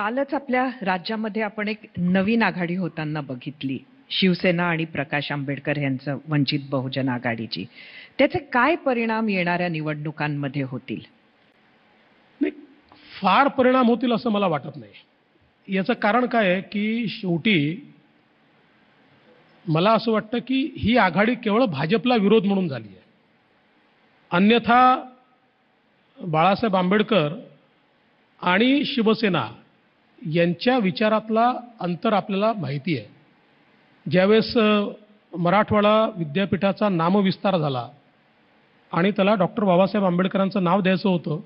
कालच आपल्या राज्यामध्ये आपण एक नवीन आघाडी होताना बघितली शिवसेना आणि प्रकाश आंबेडकर यांचं वंचित बहुजन आघाडीची त्याचे काय परिणाम येणाऱ्या निवडणुकांमध्ये होतील फार परिणाम होतील असं मला वाटत नाही याचं कारण काय आहे की शेवटी मला असं वाटतं की ही आघाडी केवळ भाजपला विरोध म्हणून झाली आहे अन्यथा बाळासाहेब आंबेडकर आणि शिवसेना यांच्या विचारातला अंतर आपल्याला माहिती आहे ज्यावेळेस मराठवाडा विद्यापीठाचा नामविस्तार झाला आणि त्याला डॉक्टर बाबासाहेब आंबेडकरांचं नाव द्यायचं होतं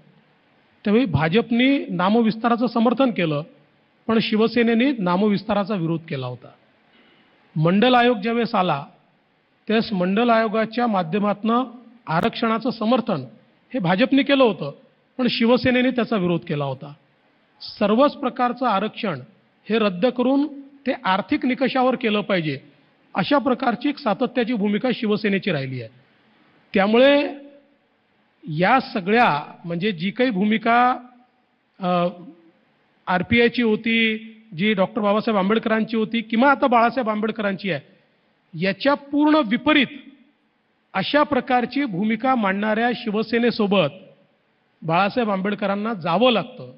त्यावेळी भाजपनी नामविस्ताराचं समर्थन केलं पण शिवसेनेने नामविस्ताराचा विरोध केला होता मंडल आयोग ज्यावेळेस आला त्यावेळेस मंडल आयोगाच्या माध्यमातून आरक्षणाचं समर्थन हे भाजपने केलं होतं पण शिवसेनेने त्याचा विरोध केला होता सर्वच प्रकारचं आरक्षण हे रद्द करून ते आर्थिक निकषावर केलं पाहिजे अशा प्रकारची एक सातत्याची भूमिका शिवसेनेची राहिली आहे त्यामुळे या सगळ्या म्हणजे जी काही भूमिका आर पी आयची होती जी डॉक्टर बाबासाहेब आंबेडकरांची होती किंवा आता बाळासाहेब आंबेडकरांची आहे याच्या पूर्ण विपरीत अशा प्रकारची भूमिका मांडणाऱ्या शिवसेनेसोबत बाळासाहेब आंबेडकरांना जावं लागतं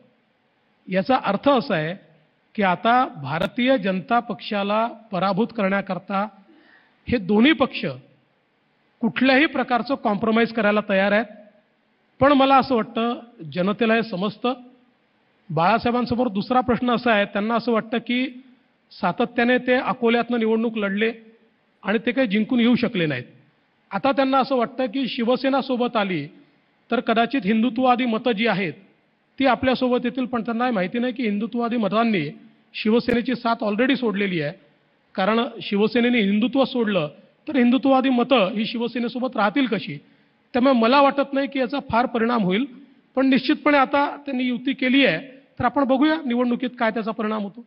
याचा अर्थ असा आहे की आता भारतीय जनता पक्षाला पराभूत करण्याकरता हे दोन्ही पक्ष कुठल्याही प्रकारचं कॉम्प्रोमाइज करायला तयार आहेत पण मला असं वाटतं जनतेला हे समजतं बाळासाहेबांसमोर दुसरा प्रश्न असा आहे त्यांना असं वाटतं की सातत्याने ते अकोल्यातनं निवडणूक लढले आणि ते काही जिंकून येऊ शकले नाहीत आता त्यांना असं वाटतं की शिवसेना सोबत आली तर कदाचित हिंदुत्ववादी मतं जी आहेत ती आपल्यासोबत येतील पण त्यांना माहिती नाही की हिंदुत्ववादी मतांनी शिवसेनेची साथ ऑलरेडी सोडलेली आहे कारण शिवसेनेने हिंदुत्व सोडलं तर हिंदुत्ववादी मतं ही शिवसेनेसोबत राहतील कशी त्यामुळे मला वाटत नाही की याचा फार परिणाम होईल पण निश्चितपणे आता त्यांनी युती केली आहे तर आपण बघूया निवडणुकीत काय त्याचा परिणाम होतो